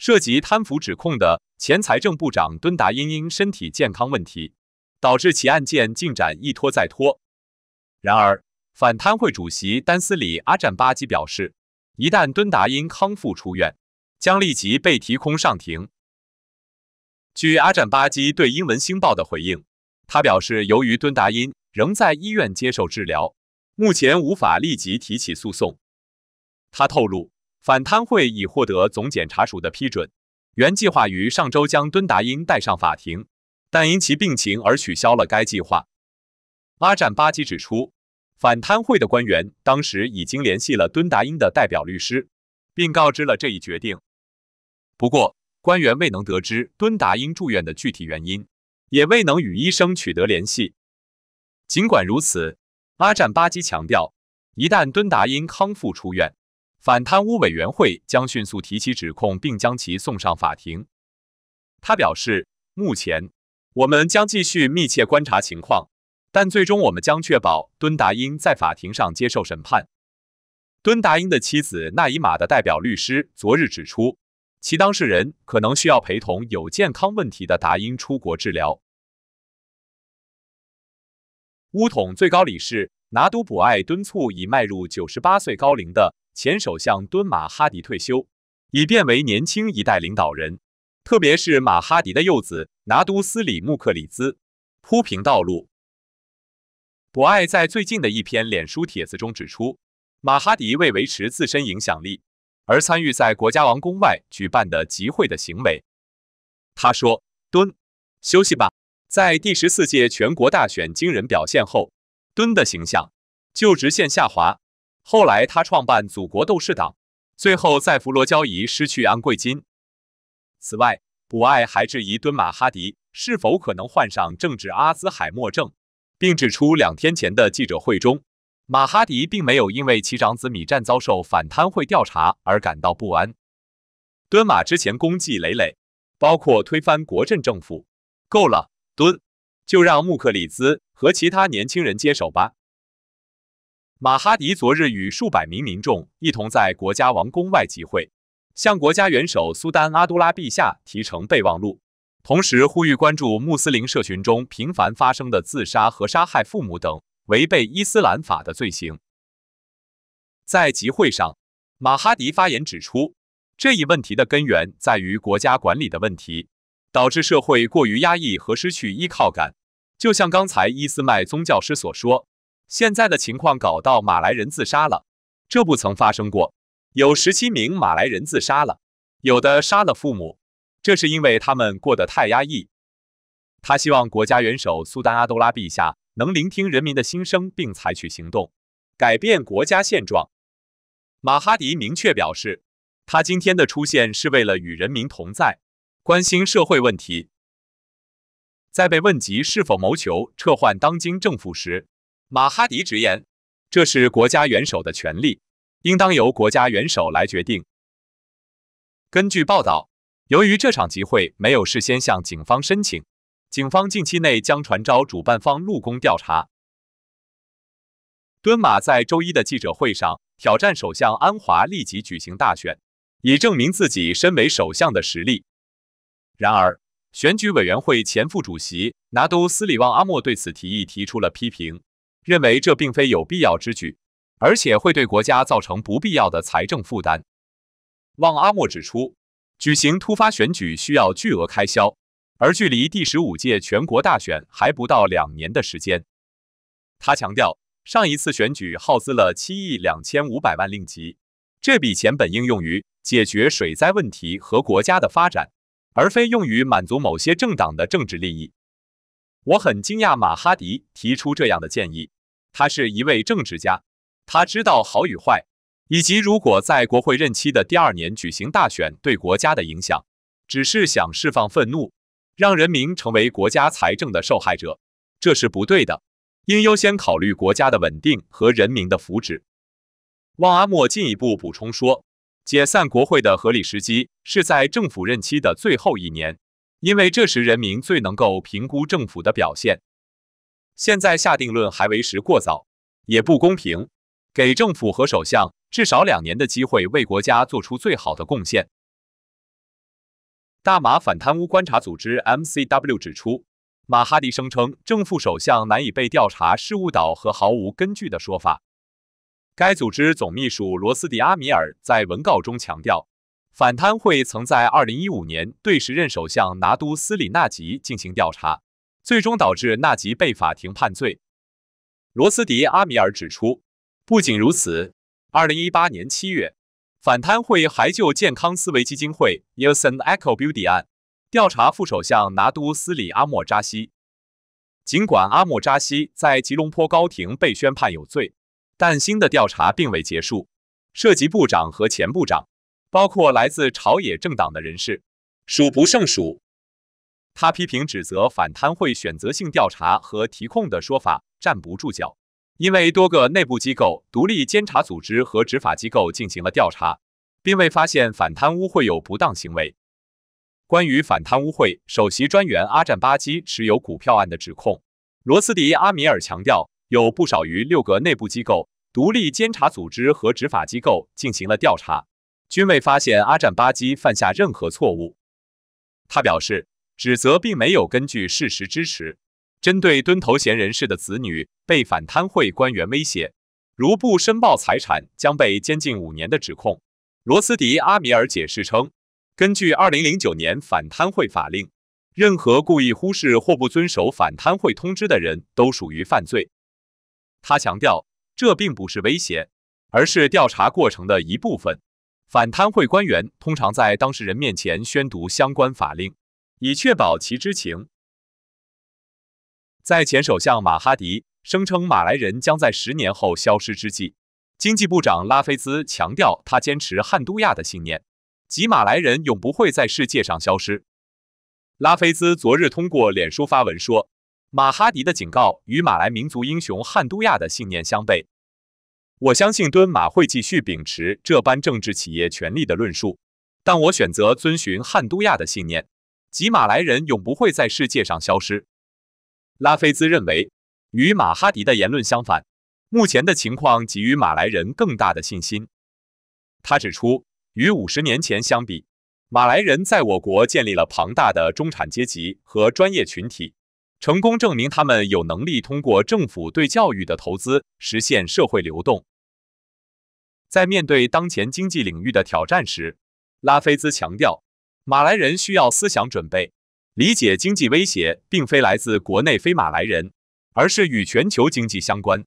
涉及贪腐指控的前财政部长敦达因因身体健康问题，导致其案件进展一拖再拖。然而，反贪会主席丹斯里阿占巴基表示，一旦敦达因康复出院，将立即被提空上庭。据阿占巴基对英文星报的回应，他表示，由于敦达因仍在医院接受治疗，目前无法立即提起诉讼。他透露。反贪会已获得总检察署的批准，原计划于上周将敦达因带上法庭，但因其病情而取消了该计划。阿占巴基指出，反贪会的官员当时已经联系了敦达因的代表律师，并告知了这一决定。不过，官员未能得知敦达因住院的具体原因，也未能与医生取得联系。尽管如此，阿占巴基强调，一旦敦达因康复出院，反贪污委员会将迅速提起指控，并将其送上法庭。他表示，目前我们将继续密切观察情况，但最终我们将确保敦达英在法庭上接受审判。敦达英的妻子纳伊玛的代表律师昨日指出，其当事人可能需要陪同有健康问题的达英出国治疗。乌统最高理事拿督卜艾敦促已迈入九十八岁高龄的。前首相敦马哈迪退休，以便为年轻一代领导人，特别是马哈迪的幼子拿督斯里穆克里兹铺平道路。博爱在最近的一篇脸书帖子中指出，马哈迪为维持自身影响力而参与在国家王宫外举办的集会的行为。他说：“敦，休息吧。”在第十四届全国大选惊人表现后，敦的形象就直线下滑。后来，他创办祖国斗士党，最后在弗罗交伊失去安贵金。此外，布爱还质疑敦马哈迪是否可能患上政治阿兹海默症，并指出两天前的记者会中，马哈迪并没有因为其长子米占遭受反贪会调查而感到不安。敦马之前功绩累累，包括推翻国阵政府。够了，敦，就让穆克里兹和其他年轻人接手吧。马哈迪昨日与数百名民众一同在国家王宫外集会，向国家元首苏丹阿都拉陛下提呈备忘录，同时呼吁关注穆斯林社群中频繁发生的自杀和杀害父母等违背伊斯兰法的罪行。在集会上，马哈迪发言指出，这一问题的根源在于国家管理的问题，导致社会过于压抑和失去依靠感，就像刚才伊斯麦宗教师所说。现在的情况搞到马来人自杀了，这不曾发生过。有十七名马来人自杀了，有的杀了父母，这是因为他们过得太压抑。他希望国家元首苏丹阿都拉陛下能聆听人民的心声，并采取行动改变国家现状。马哈迪明确表示，他今天的出现是为了与人民同在，关心社会问题。在被问及是否谋求撤换当今政府时，马哈迪直言，这是国家元首的权利，应当由国家元首来决定。根据报道，由于这场集会没有事先向警方申请，警方近期内将传召主办方入宫调查。敦马在周一的记者会上挑战首相安华立即举行大选，以证明自己身为首相的实力。然而，选举委员会前副主席拿督斯里旺阿莫对此提议提出了批评。认为这并非有必要之举，而且会对国家造成不必要的财政负担。望阿莫指出，举行突发选举需要巨额开销，而距离第十五届全国大选还不到两年的时间。他强调，上一次选举耗资了七亿两千五百万令吉，这笔钱本应用于解决水灾问题和国家的发展，而非用于满足某些政党的政治利益。我很惊讶马哈迪提出这样的建议。他是一位政治家，他知道好与坏，以及如果在国会任期的第二年举行大选对国家的影响。只是想释放愤怒，让人民成为国家财政的受害者，这是不对的。应优先考虑国家的稳定和人民的福祉。望阿莫进一步补充说，解散国会的合理时机是在政府任期的最后一年。因为这时人民最能够评估政府的表现，现在下定论还为时过早，也不公平。给政府和首相至少两年的机会，为国家做出最好的贡献。大马反贪污观察组织 M C W 指出，马哈迪声称正副首相难以被调查是误导和毫无根据的说法。该组织总秘书罗斯迪阿米尔在文告中强调。反贪会曾在2015年对时任首相拿督斯里纳吉进行调查，最终导致纳吉被法庭判罪。罗斯迪阿米尔指出，不仅如此，2018年7月，反贪会还就健康思维基金会 Yuson Echo Beauty 案调查副首相拿督斯里阿莫扎西。尽管阿莫扎西在吉隆坡高庭被宣判有罪，但新的调查并未结束，涉及部长和前部长。包括来自朝野政党的人士，数不胜数。他批评指责反贪会选择性调查和提控的说法站不住脚，因为多个内部机构、独立监察组织和执法机构进行了调查，并未发现反贪污会有不当行为。关于反贪污会首席专员阿占巴基持有股票案的指控，罗斯迪阿米尔强调，有不少于六个内部机构、独立监察组织和执法机构进行了调查。均未发现阿占巴基犯下任何错误。他表示，指责并没有根据事实支持。针对蹲头衔人士的子女被反贪会官员威胁，如不申报财产将被监禁五年的指控，罗斯迪阿米尔解释称，根据2009年反贪会法令，任何故意忽视或不遵守反贪会通知的人都属于犯罪。他强调，这并不是威胁，而是调查过程的一部分。反贪会官员通常在当事人面前宣读相关法令，以确保其知情。在前首相马哈迪声称马来人将在十年后消失之际，经济部长拉菲兹强调，他坚持汉都亚的信念，即马来人永不会在世界上消失。拉菲兹昨日通过脸书发文说，马哈迪的警告与马来民族英雄汉都亚的信念相悖。我相信敦马会继续秉持这般政治、企业、权利的论述，但我选择遵循汉都亚的信念：，即马来人永不会在世界上消失。拉菲兹认为，与马哈迪的言论相反，目前的情况给予马来人更大的信心。他指出，与五十年前相比，马来人在我国建立了庞大的中产阶级和专业群体，成功证明他们有能力通过政府对教育的投资实现社会流动。在面对当前经济领域的挑战时，拉菲兹强调，马来人需要思想准备，理解经济威胁并非来自国内非马来人，而是与全球经济相关。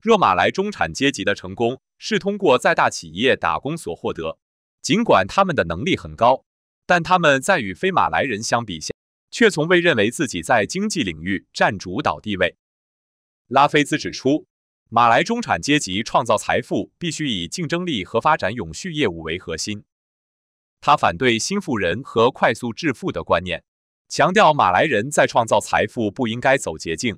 若马来中产阶级的成功是通过在大企业打工所获得，尽管他们的能力很高，但他们在与非马来人相比下，却从未认为自己在经济领域占主导地位。拉菲兹指出。马来中产阶级创造财富必须以竞争力和发展永续业务为核心。他反对新富人和快速致富的观念，强调马来人在创造财富不应该走捷径。